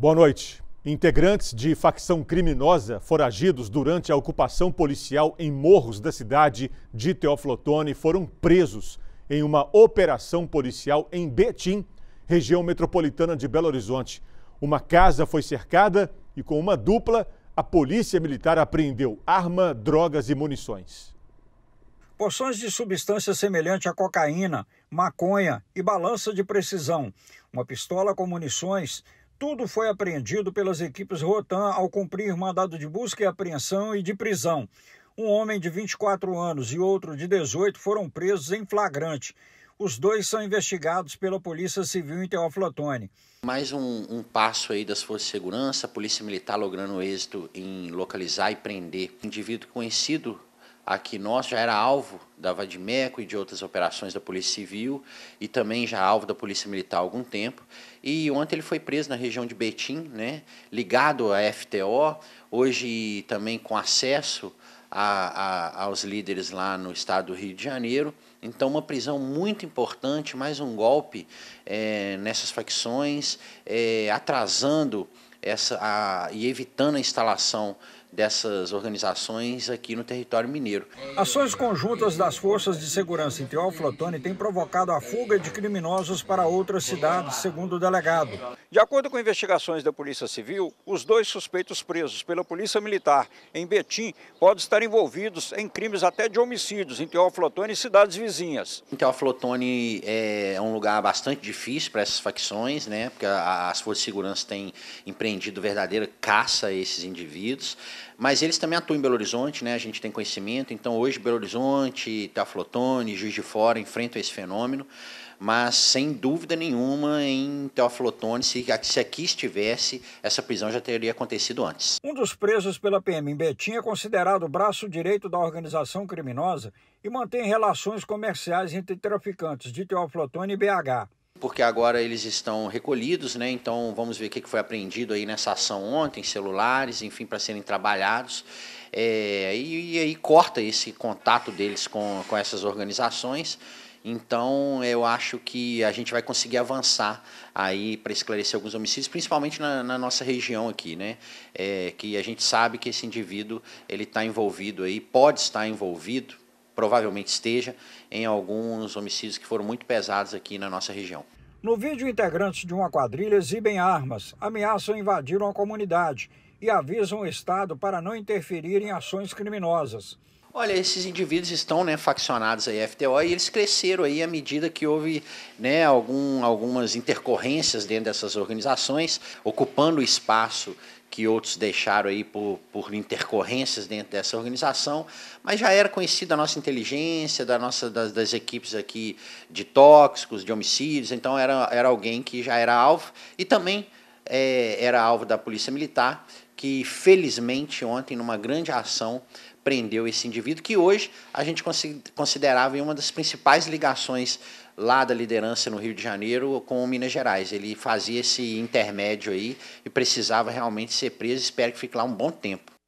Boa noite. Integrantes de facção criminosa foragidos durante a ocupação policial em morros da cidade de Teoflotone foram presos em uma operação policial em Betim, região metropolitana de Belo Horizonte. Uma casa foi cercada e, com uma dupla, a polícia militar apreendeu arma, drogas e munições. Porções de substância semelhante a cocaína, maconha e balança de precisão, uma pistola com munições, tudo foi apreendido pelas equipes Rotan ao cumprir mandado de busca e apreensão e de prisão. Um homem de 24 anos e outro de 18 foram presos em flagrante. Os dois são investigados pela Polícia Civil em Teófilo Mais um, um, passo aí das forças de segurança, a Polícia Militar logrando êxito em localizar e prender indivíduo conhecido Aqui nós já era alvo da Vadimeco e de outras operações da Polícia Civil e também já alvo da Polícia Militar há algum tempo. E ontem ele foi preso na região de Betim, né, ligado à FTO, hoje também com acesso a, a, aos líderes lá no estado do Rio de Janeiro. Então, uma prisão muito importante, mais um golpe é, nessas facções, é, atrasando essa, a, e evitando a instalação dessas organizações aqui no território mineiro. Ações conjuntas das forças de segurança em Teoflotone têm provocado a fuga de criminosos para outras cidades, segundo o delegado. De acordo com investigações da Polícia Civil, os dois suspeitos presos pela Polícia Militar em Betim podem estar envolvidos em crimes até de homicídios em Teoflotone e cidades vizinhas. Em então, Teoflotone é, é um lugar bastante difícil para essas facções, né? porque as forças de segurança têm empreendido verdadeira caça a esses indivíduos. Mas eles também atuam em Belo Horizonte, né? a gente tem conhecimento, então hoje Belo Horizonte, Teoflotone, Juiz de Fora enfrentam esse fenômeno, mas sem dúvida nenhuma em Teoflotone, se, se aqui estivesse, essa prisão já teria acontecido antes. Um dos presos pela PM em Betim é considerado braço direito da organização criminosa e mantém relações comerciais entre traficantes de Teoflotone e BH porque agora eles estão recolhidos, né? Então vamos ver o que foi apreendido aí nessa ação ontem, celulares, enfim, para serem trabalhados. É, e, aí corta esse contato deles com, com essas organizações. Então eu acho que a gente vai conseguir avançar aí para esclarecer alguns homicídios, principalmente na, na nossa região aqui, né? É, que a gente sabe que esse indivíduo ele está envolvido aí, pode estar envolvido provavelmente esteja em alguns homicídios que foram muito pesados aqui na nossa região. No vídeo, integrantes de uma quadrilha exibem armas, ameaçam invadir uma comunidade e avisam o Estado para não interferir em ações criminosas. Olha, esses indivíduos estão né, faccionados aí FTO e eles cresceram aí à medida que houve né, algum, algumas intercorrências dentro dessas organizações, ocupando o espaço que outros deixaram aí por, por intercorrências dentro dessa organização, mas já era conhecida a nossa inteligência, da nossa, das, das, equipes aqui de tóxicos, de homicídios, então era, era alguém que já era alvo e também é, era alvo da Polícia Militar, que felizmente ontem, numa grande ação, prendeu esse indivíduo, que hoje a gente considerava uma das principais ligações lá da liderança no Rio de Janeiro com o Minas Gerais. Ele fazia esse intermédio aí e precisava realmente ser preso. Espero que fique lá um bom tempo.